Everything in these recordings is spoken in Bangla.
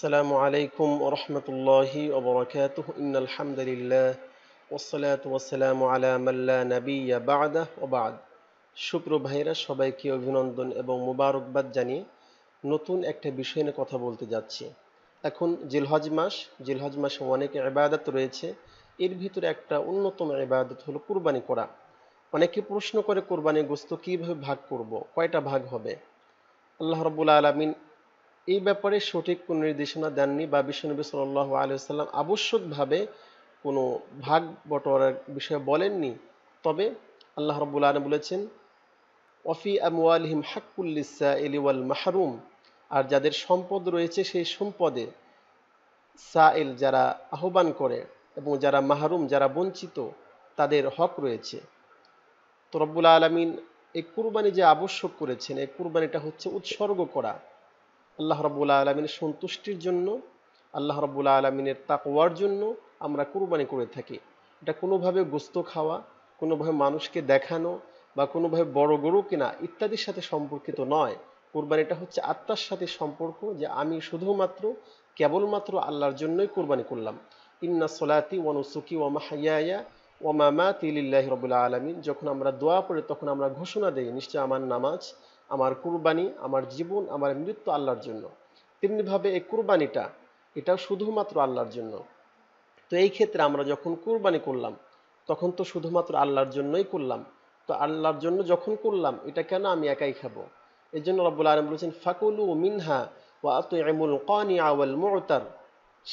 السلام عليكم ورحمة الله وبركاته إن الحمد لله والصلاة والسلام على من لا نبي بعده وبعد শুক্র ভাইরা সবাইকে অভিনন্দন এবং মোবারকবাদ জানিয়ে নতুন একটা বিষয় নিয়ে কথা বলতে যাচ্ছি এখন জিলহজ মাস জিলহজ মাসে অনেক ইবাদত রয়েছে এর ভিতরে একটা অন্যতম ইবাদত হলো কুরবানি করা অনেকে প্রশ্ন করে কোরবানি গোস্ত কীভাবে ভাগ করব কয়টা ভাগ হবে আল্লাহ রবুল্লা আলমিন এই ব্যাপারে সঠিক কোনো নির্দেশনা দেননি বা বিশ্বনবী সাল আলিয়াল্লাম আবশ্যকভাবে কোনো ভাগ বটোয়ারার বিষয়ে বলেননি তবে আল্লাহ রব্বুল আলম বলেছেন অফি আমওয়ালহিম হাক্কুল্লিসা এলিওয়াল মাহরুম আর যাদের সম্পদ রয়েছে সেই সম্পদে সাইল যারা আহ্বান করে এবং যারা মাহরুম যারা বঞ্চিত তাদের হক রয়েছে তো রব্বুল আলমিন এই কুরবানি যে আবশ্যক করেছেন এই কুরবানিটা হচ্ছে উৎসর্গ করা আল্লাহ রব্বুল আলমিনের সন্তুষ্টির জন্য আল্লাহ রব্বুল আলমিনের তাকওয়ার জন্য আমরা কুরবানি করে থাকি এটা কোনোভাবে গোস্ত খাওয়া কোনোভাবে মানুষকে দেখানো বা কোনোভাবে বড় গরু কিনা ইত্যাদির সাথে সম্পর্কিত নয় কোরবানিটা হচ্ছে আত্মার সাথে সম্পর্ক যে আমি শুধুমাত্র কেবলমাত্র আল্লাহর জন্যই কোরবানি করলাম ইন্না সোলাতি ওয়ানুসুকি ওয়ামা হাইয়া ওয়ামা মা তিল্লাহ রবুল্লা আলমিন যখন আমরা দোয়া পড়ে তখন আমরা ঘোষণা দিই নিশ্চয় আমার নামাজ আমার কুরবানি আমার জীবন আমার মৃত্যু আল্লাহর জন্য তেমনিভাবে এই কুরবানিটা এটা শুধুমাত্র আল্লাহর জন্য তো এই ক্ষেত্রে আমরা যখন কুরবানি করলাম তখন তো শুধুমাত্র আল্লাহর জন্যই করলাম তো আল্লাহর জন্য যখন করলাম এটা কেন আমি একাই খাবো এই জন্য রব্বুল আলম বলেছেন ফাকুলু মিনহা ওয়া আত এমুল কানি আওয়াল মোরতার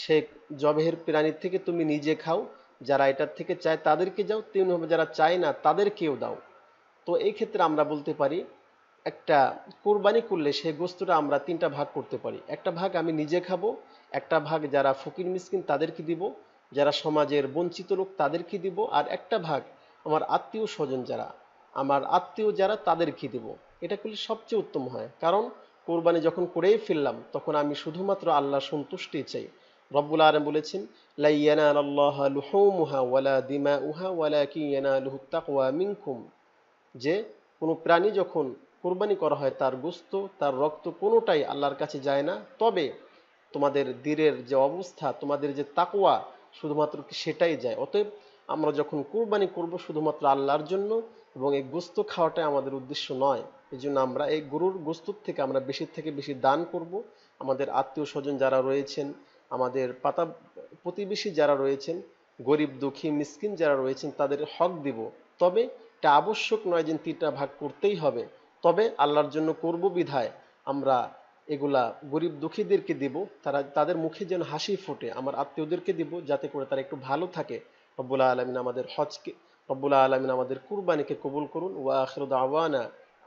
সে জবেহের প্রাণীর থেকে তুমি নিজে খাও যারা এটার থেকে চায় তাদেরকে যাও তেমনিভাবে যারা চায় না তাদেরকেও দাও তো এই ক্ষেত্রে আমরা বলতে পারি একটা কোরবানি করলে সেই গোস্তটা আমরা তিনটা ভাগ করতে পারি একটা ভাগ আমি নিজে খাবো একটা ভাগ যারা ফকির মিসকিন তাদেরকে দিব যারা সমাজের বঞ্চিত লোক তাদেরকে দিব আর একটা ভাগ আমার আত্মীয় স্বজন যারা আমার আত্মীয় যারা তাদেরকে দিব এটা করলে সবচেয়ে উত্তম হয় কারণ কোরবানি যখন করেই ফেললাম তখন আমি শুধুমাত্র আল্লাহ সন্তুষ্টি চাই রব্বুল আলম বলেছেন যে কোনো প্রাণী যখন কোরবানি করা হয় তার গোস্ত তার রক্ত কোনোটাই আল্লাহর কাছে যায় না তবে তোমাদের দীরের যে অবস্থা তোমাদের যে তাকুয়া শুধুমাত্র সেটাই যায় অতএব আমরা যখন কোরবানি করব শুধুমাত্র আল্লাহর জন্য এবং এই গোস্ত খাওয়াটাই আমাদের উদ্দেশ্য নয় এই জন্য আমরা এই গরুর গোস্তুর থেকে আমরা বেশি থেকে বেশি দান করব আমাদের আত্মীয় স্বজন যারা রয়েছেন আমাদের পাতা প্রতিবেশী যারা রয়েছেন গরিব দুঃখী মিসকিন যারা রয়েছেন তাদের হক দিব তবে এটা আবশ্যক নয় যে তিনটা ভাগ করতেই হবে তবে আল্লাহর জন্য করব বিধায় আমরা এগুলা গরিব দুঃখীদেরকে দেব তারা তাদের মুখে যেন হাসি ফুটে আমার আত্মীয়দেরকে দেব যাতে করে তারা একটু ভালো থাকে রব্বুল্লাহ আলমিন আমাদের হজকে রব্বুল্লাহ আলমিন আমাদের কুরবানিকে কবুল করুন ওয়া আখরুদ আওয়ানা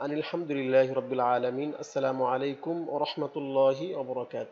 আনিলহামদুলিল্লাহ রবিল্লা আলমিন আসসালামু আলাইকুম ও রহমতুল্লাহি অবরাকাত